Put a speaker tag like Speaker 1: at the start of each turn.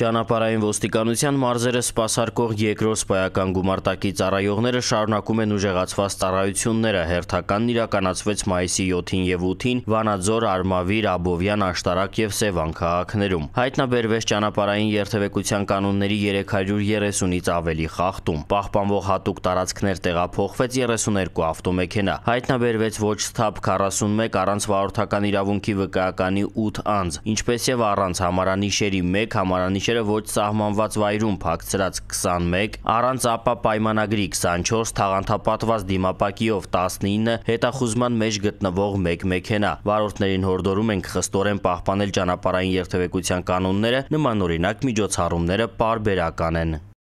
Speaker 1: Ճանապարհային ոստիկանության մարզերը սպասարկող երկրորդ սպայական գումարտակի ծառայողները շարունակում են ուժեղացված ծառայությունները։ Հերթականն իրականացվեց մայիսի 7-ին եւ 8-ին Վանաձոր, Արմավիր, Աբովյան, Աշտարակ եւ Սևան քաղաքներում։ Հայտնաբերվեց ճանապարհային երթևեկության կանոնների 330-ից ավելի խախտում։ Պահպանվող հատուկ տարածքներ տեղափոխվեց 32 ավտոմեքենա։ Հայտնաբերվեց ոչ սթափ 41 առանց վարորդական իրավունքի վկայականի 8 անձ, ինչպես եւ առանց համարանիշերի 1 համարանի գիշերը ոչ սահմանված վայրում փակցրած 21, առանց ապա պայմանագրի 24, թաղանթապատված դիմապակիով 19, հետախուզման մեջ գտնվող 1 մեքենա։ Վարորդներին հորդորում ենք խստորեն պահպանել ճանապարհային երթևեկության կանոնները, նմանօրինակ միջոցառումները պարբերական են։